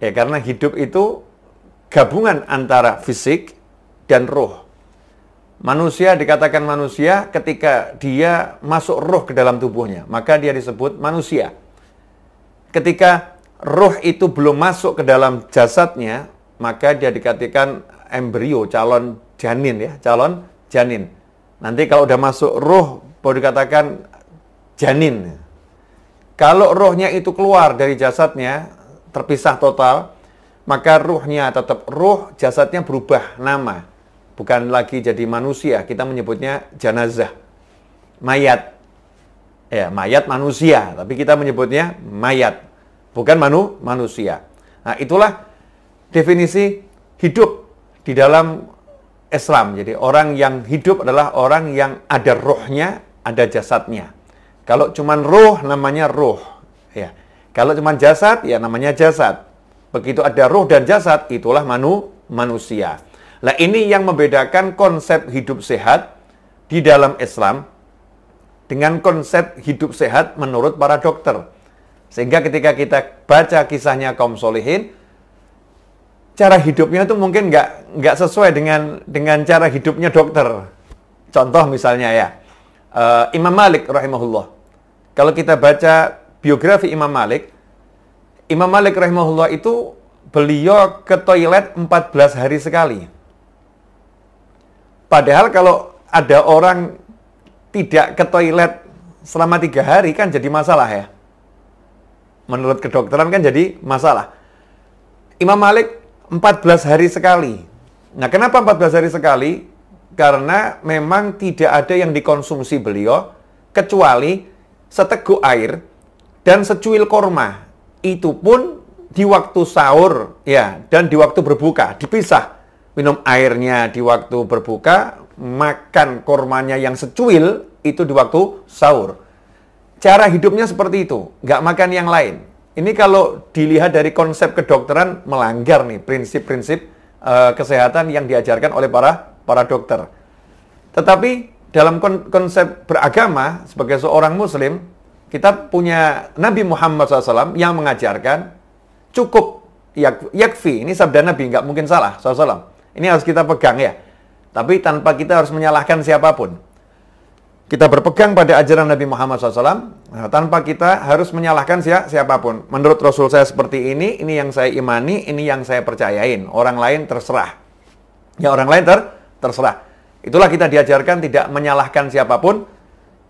Ya, karena hidup itu gabungan antara fisik dan roh. Manusia dikatakan manusia ketika dia masuk roh ke dalam tubuhnya, maka dia disebut manusia. Ketika roh itu belum masuk ke dalam jasadnya, maka dia dikatakan embrio, calon janin ya, calon janin. Nanti kalau udah masuk roh baru dikatakan janin. Kalau rohnya itu keluar dari jasadnya, terpisah total, maka ruhnya tetap ruh, jasadnya berubah nama. Bukan lagi jadi manusia, kita menyebutnya janazah. Mayat. Ya, mayat manusia, tapi kita menyebutnya mayat. Bukan manu manusia. Nah, itulah definisi hidup di dalam Islam. Jadi orang yang hidup adalah orang yang ada rohnya, ada jasadnya. Kalau cuman roh namanya roh, ya. Kalau cuma jasad, ya namanya jasad. Begitu ada roh dan jasad, itulah manu manusia. Nah ini yang membedakan konsep hidup sehat di dalam Islam dengan konsep hidup sehat menurut para dokter. Sehingga ketika kita baca kisahnya kaum solihin, cara hidupnya itu mungkin nggak nggak sesuai dengan dengan cara hidupnya dokter. Contoh misalnya ya, uh, Imam Malik rahimahullah. Kalau kita baca biografi Imam Malik, Imam Malik rahimahullah itu beliau ke toilet 14 hari sekali. Padahal kalau ada orang tidak ke toilet selama tiga hari kan jadi masalah ya. Menurut kedokteran kan jadi masalah. Imam Malik 14 hari sekali. Nah kenapa 14 hari sekali? Karena memang tidak ada yang dikonsumsi beliau kecuali seteguk air dan secuil korma. Itu pun di waktu sahur ya dan di waktu berbuka dipisah minum airnya di waktu berbuka makan kormanya yang secuil itu di waktu sahur cara hidupnya seperti itu nggak makan yang lain ini kalau dilihat dari konsep kedokteran melanggar nih prinsip-prinsip uh, kesehatan yang diajarkan oleh para para dokter tetapi dalam konsep beragama sebagai seorang muslim kita punya Nabi Muhammad SAW yang mengajarkan cukup yak, yakfi. Ini sabda Nabi, nggak mungkin salah SAW. Ini harus kita pegang ya. Tapi tanpa kita harus menyalahkan siapapun. Kita berpegang pada ajaran Nabi Muhammad SAW nah, tanpa kita harus menyalahkan siapapun. Menurut Rasul saya seperti ini, ini yang saya imani, ini yang saya percayain. Orang lain terserah. Ya orang lain ter, terserah. Itulah kita diajarkan tidak menyalahkan siapapun,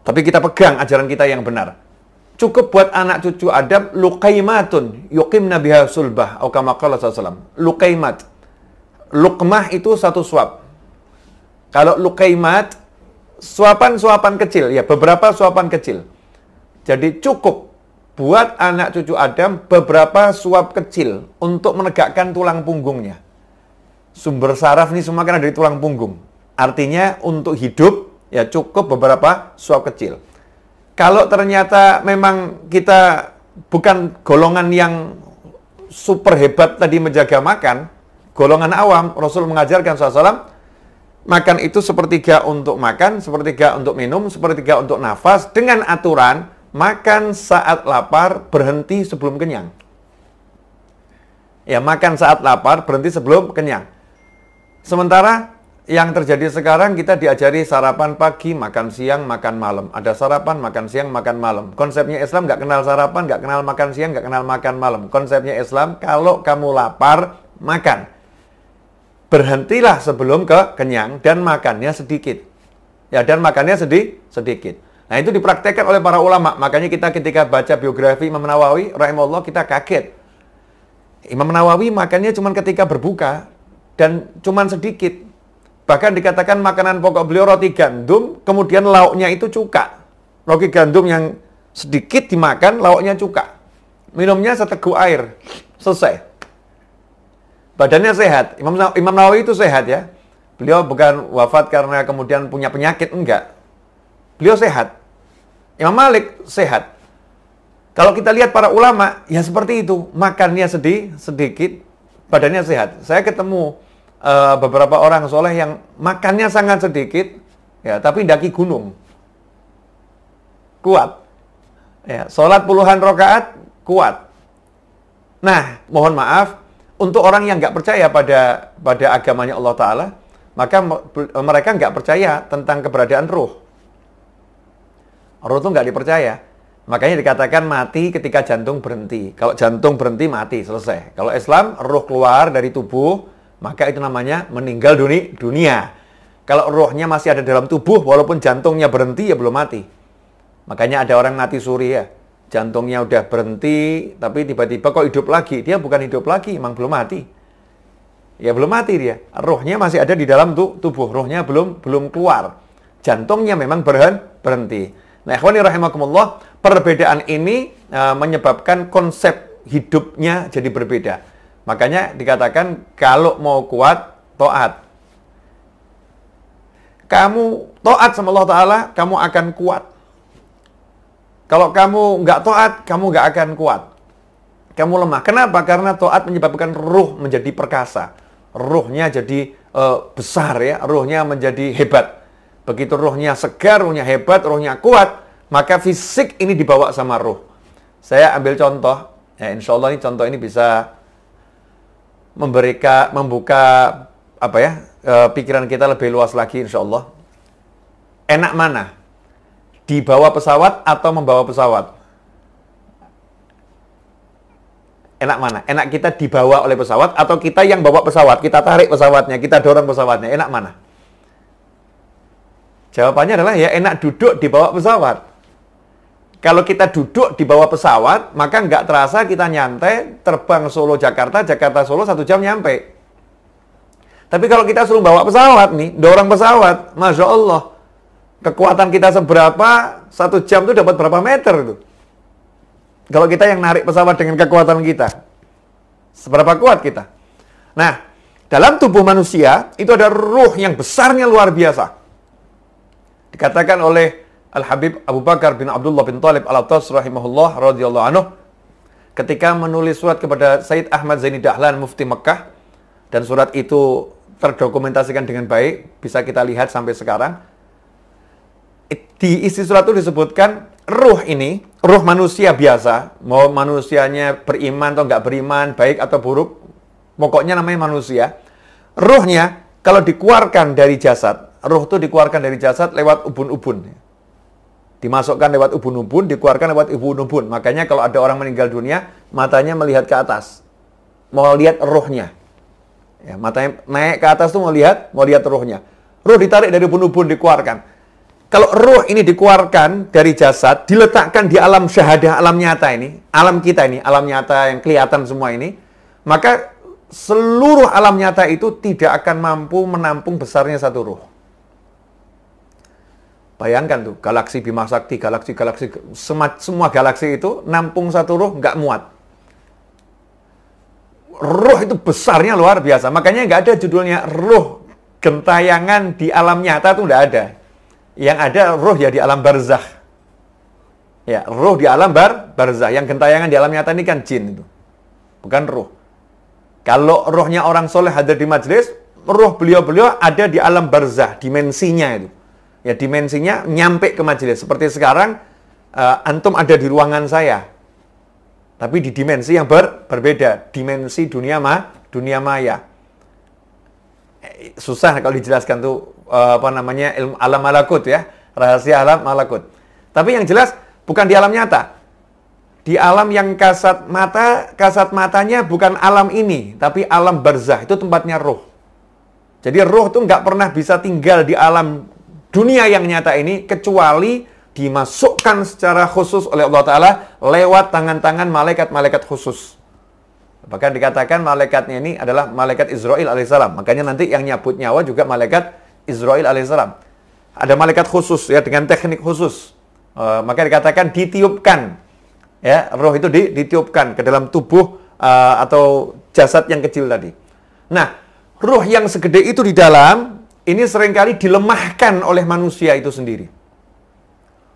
tapi kita pegang ajaran kita yang benar cukup buat anak cucu Adam luqaimatun yuqimna biha sulbah atau kama qala sallallahu luqaimat luqmah itu satu suap kalau luqaimat suapan-suapan kecil ya beberapa suapan kecil jadi cukup buat anak cucu Adam beberapa suap kecil untuk menegakkan tulang punggungnya sumber saraf ini semua kan ada di tulang punggung artinya untuk hidup ya cukup beberapa suap kecil kalau ternyata memang kita bukan golongan yang super hebat tadi menjaga makan, golongan awam, Rasul mengajarkan SAW, makan itu sepertiga untuk makan, sepertiga untuk minum, sepertiga untuk nafas, dengan aturan, makan saat lapar, berhenti sebelum kenyang. Ya, makan saat lapar, berhenti sebelum kenyang. Sementara yang terjadi sekarang kita diajari sarapan pagi, makan siang, makan malam. Ada sarapan, makan siang, makan malam. Konsepnya Islam nggak kenal sarapan, nggak kenal makan siang, nggak kenal makan malam. Konsepnya Islam kalau kamu lapar, makan. Berhentilah sebelum ke kenyang dan makannya sedikit. Ya dan makannya sedih sedikit. Nah itu dipraktekkan oleh para ulama. Makanya kita ketika baca biografi Imam Nawawi, rahimahullah kita kaget. Imam Nawawi makannya cuma ketika berbuka dan cuma sedikit Bahkan dikatakan makanan pokok beliau roti gandum, kemudian lauknya itu cuka. Roti gandum yang sedikit dimakan, lauknya cuka. Minumnya seteguk air, selesai. Badannya sehat. Imam, Imam Nawawi itu sehat ya. Beliau bukan wafat karena kemudian punya penyakit, enggak. Beliau sehat. Imam Malik sehat. Kalau kita lihat para ulama, ya seperti itu. Makannya sedih, sedikit, badannya sehat. Saya ketemu uh, beberapa orang soleh yang makannya sangat sedikit, ya tapi daki gunung, kuat. Ya, sholat puluhan rokaat kuat. Nah, mohon maaf untuk orang yang nggak percaya pada pada agamanya Allah Taala, maka eh, mereka nggak percaya tentang keberadaan ruh. Ruh itu nggak dipercaya. Makanya dikatakan mati ketika jantung berhenti. Kalau jantung berhenti, mati, selesai. Kalau Islam, ruh keluar dari tubuh, maka itu namanya meninggal duni, dunia. Kalau rohnya masih ada dalam tubuh, walaupun jantungnya berhenti, ya belum mati. Makanya ada orang mati suri ya, jantungnya udah berhenti, tapi tiba-tiba kok hidup lagi. Dia bukan hidup lagi, emang belum mati. Ya belum mati dia. Rohnya masih ada di dalam tuh, tubuh, rohnya belum belum keluar. Jantungnya memang berhen, berhenti. Nah, ikhwani rahimakumullah, perbedaan ini e, menyebabkan konsep hidupnya jadi berbeda. Makanya dikatakan kalau mau kuat, to'at. Kamu to'at sama Allah Ta'ala, kamu akan kuat. Kalau kamu nggak to'at, kamu nggak akan kuat. Kamu lemah. Kenapa? Karena to'at menyebabkan ruh menjadi perkasa. Ruhnya jadi uh, besar ya, ruhnya menjadi hebat. Begitu ruhnya segar, ruhnya hebat, ruhnya kuat, maka fisik ini dibawa sama ruh. Saya ambil contoh, ya insya Allah ini contoh ini bisa memberikan membuka apa ya e, pikiran kita lebih luas lagi insya Allah. Enak mana? Dibawa pesawat atau membawa pesawat? Enak mana? Enak kita dibawa oleh pesawat atau kita yang bawa pesawat? Kita tarik pesawatnya, kita dorong pesawatnya. Enak mana? Jawabannya adalah ya enak duduk di bawah pesawat. Kalau kita duduk di bawah pesawat, maka nggak terasa kita nyantai terbang Solo Jakarta, Jakarta Solo satu jam nyampe. Tapi kalau kita suruh bawa pesawat nih, dorong pesawat, masya Allah, kekuatan kita seberapa, satu jam itu dapat berapa meter itu. Kalau kita yang narik pesawat dengan kekuatan kita, seberapa kuat kita. Nah, dalam tubuh manusia itu ada ruh yang besarnya luar biasa. Dikatakan oleh Al-Habib Abu Bakar bin Abdullah bin Talib Al-Attas rahimahullah radhiyallahu anhu ketika menulis surat kepada Said Ahmad Zaini Dahlan Mufti Mekah dan surat itu terdokumentasikan dengan baik bisa kita lihat sampai sekarang di isi surat itu disebutkan ruh ini ruh manusia biasa mau manusianya beriman atau nggak beriman baik atau buruk pokoknya namanya manusia ruhnya kalau dikeluarkan dari jasad, ruh itu dikeluarkan dari jasad lewat ubun-ubun. Dimasukkan lewat ubun-ubun, dikeluarkan lewat ubun-ubun. Makanya kalau ada orang meninggal dunia, matanya melihat ke atas. Mau lihat rohnya. Ya, matanya naik ke atas tuh mau lihat, mau lihat rohnya. roh ditarik dari ubun-ubun, dikeluarkan. Kalau roh ini dikeluarkan dari jasad, diletakkan di alam syahadah, alam nyata ini, alam kita ini, alam nyata yang kelihatan semua ini, maka seluruh alam nyata itu tidak akan mampu menampung besarnya satu roh. Bayangkan tuh, galaksi Bima Sakti, galaksi-galaksi, semua galaksi itu nampung satu roh nggak muat. Roh itu besarnya luar biasa. Makanya nggak ada judulnya roh gentayangan di alam nyata tuh nggak ada. Yang ada roh ya di alam barzah. Ya, roh di alam bar, barzah. Yang gentayangan di alam nyata ini kan jin itu. Bukan roh. Kalau rohnya orang soleh hadir di majelis, roh beliau-beliau ada di alam barzah, dimensinya itu ya dimensinya nyampe ke majelis. Seperti sekarang uh, antum ada di ruangan saya, tapi di dimensi yang ber, berbeda, dimensi dunia ma, dunia maya. Eh, susah kalau dijelaskan tuh uh, apa namanya ilmu alam malakut ya, rahasia alam malakut. Tapi yang jelas bukan di alam nyata. Di alam yang kasat mata, kasat matanya bukan alam ini, tapi alam barzah itu tempatnya roh. Jadi roh tuh nggak pernah bisa tinggal di alam dunia yang nyata ini kecuali dimasukkan secara khusus oleh Allah Ta'ala lewat tangan-tangan malaikat-malaikat khusus. Bahkan dikatakan malaikatnya ini adalah malaikat Israel alaihissalam. Makanya nanti yang nyabut nyawa juga malaikat Israel alaihissalam. Ada malaikat khusus ya dengan teknik khusus. E, maka dikatakan ditiupkan ya roh itu di, ditiupkan ke dalam tubuh e, atau jasad yang kecil tadi. Nah, roh yang segede itu di dalam ini seringkali dilemahkan oleh manusia itu sendiri.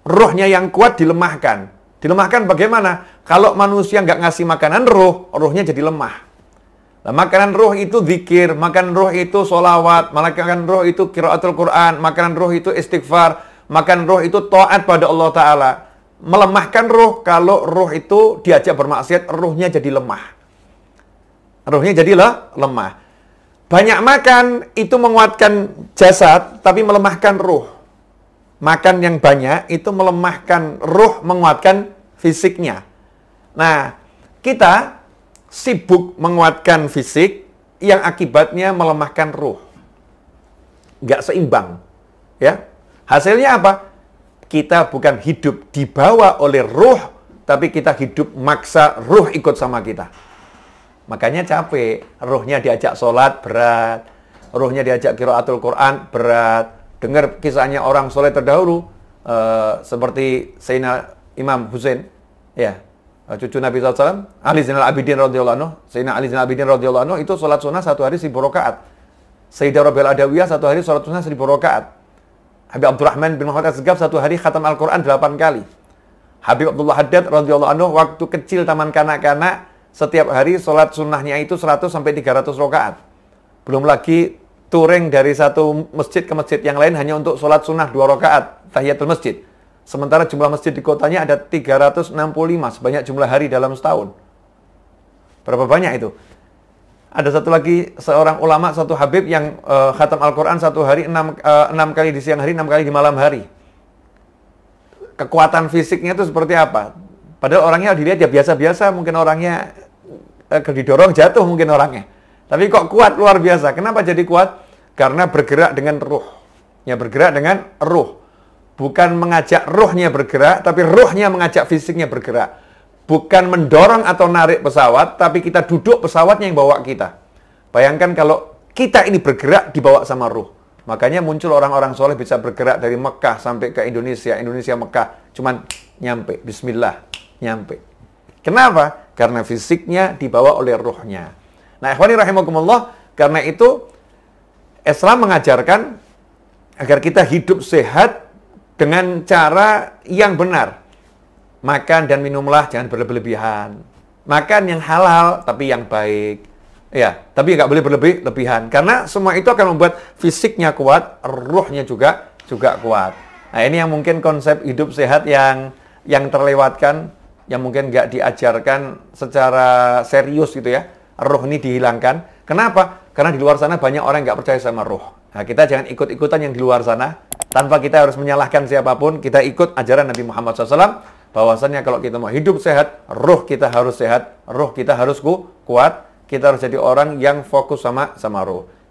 Rohnya yang kuat dilemahkan. Dilemahkan bagaimana? Kalau manusia nggak ngasih makanan roh, rohnya jadi lemah. Nah, makanan roh itu zikir, makanan roh itu solawat, makanan roh itu kiraatul Quran, makanan roh itu istighfar, makanan roh itu taat pada Allah Ta'ala. Melemahkan roh kalau roh itu diajak bermaksiat, rohnya jadi lemah. Rohnya jadilah lemah. Banyak makan itu menguatkan jasad tapi melemahkan ruh. Makan yang banyak itu melemahkan ruh, menguatkan fisiknya. Nah, kita sibuk menguatkan fisik yang akibatnya melemahkan ruh. Nggak seimbang. Ya. Hasilnya apa? Kita bukan hidup dibawa oleh ruh, tapi kita hidup maksa ruh ikut sama kita. Makanya capek. rohnya diajak sholat berat. rohnya diajak kiraatul Quran berat. Dengar kisahnya orang soleh terdahulu uh, seperti Sayyidina Imam Hussein, ya eh, cucu Nabi SAW, Ali Zainal Abidin radhiyallahu Sayyidina Ali Zainal Abidin radhiyallahu itu sholat sunnah satu hari seribu rakaat. Sayyidah Rabiul Adawiyah satu hari sholat sunnah seribu rakaat. Habib Abdurrahman bin Muhammad Asgab satu hari khatam Al-Quran delapan kali. Habib Abdullah Haddad radhiyallahu waktu kecil taman kanak-kanak setiap hari sholat sunnahnya itu 100 sampai 300 rakaat. Belum lagi touring dari satu masjid ke masjid yang lain hanya untuk sholat sunnah dua rakaat tahiyatul masjid. Sementara jumlah masjid di kotanya ada 365 sebanyak jumlah hari dalam setahun. Berapa banyak itu? Ada satu lagi seorang ulama satu habib yang uh, khatam Al-Qur'an satu hari enam, uh, enam kali di siang hari, enam kali di malam hari. Kekuatan fisiknya itu seperti apa? Padahal orangnya dilihat ya biasa-biasa, mungkin orangnya eh, didorong jatuh mungkin orangnya. Tapi kok kuat luar biasa. Kenapa jadi kuat? Karena bergerak dengan ruh. Ya bergerak dengan ruh. Bukan mengajak ruhnya bergerak, tapi ruhnya mengajak fisiknya bergerak. Bukan mendorong atau narik pesawat, tapi kita duduk pesawatnya yang bawa kita. Bayangkan kalau kita ini bergerak dibawa sama ruh. Makanya muncul orang-orang soleh bisa bergerak dari Mekah sampai ke Indonesia, Indonesia Mekah, cuman nyampe, bismillah, nyampe. Kenapa? Karena fisiknya dibawa oleh ruhnya. Nah, ikhwani rahimakumullah, karena itu Islam mengajarkan agar kita hidup sehat dengan cara yang benar. Makan dan minumlah jangan berlebihan. Makan yang halal tapi yang baik. Ya, tapi nggak boleh berlebihan karena semua itu akan membuat fisiknya kuat, ruhnya juga juga kuat. Nah, ini yang mungkin konsep hidup sehat yang yang terlewatkan yang mungkin nggak diajarkan secara serius gitu ya. Roh ini dihilangkan. Kenapa? Karena di luar sana banyak orang nggak percaya sama roh. Nah, kita jangan ikut-ikutan yang di luar sana. Tanpa kita harus menyalahkan siapapun, kita ikut ajaran Nabi Muhammad SAW. Bahwasannya kalau kita mau hidup sehat, roh kita harus sehat, roh kita harus ku kuat, kita harus jadi orang yang fokus sama sama roh.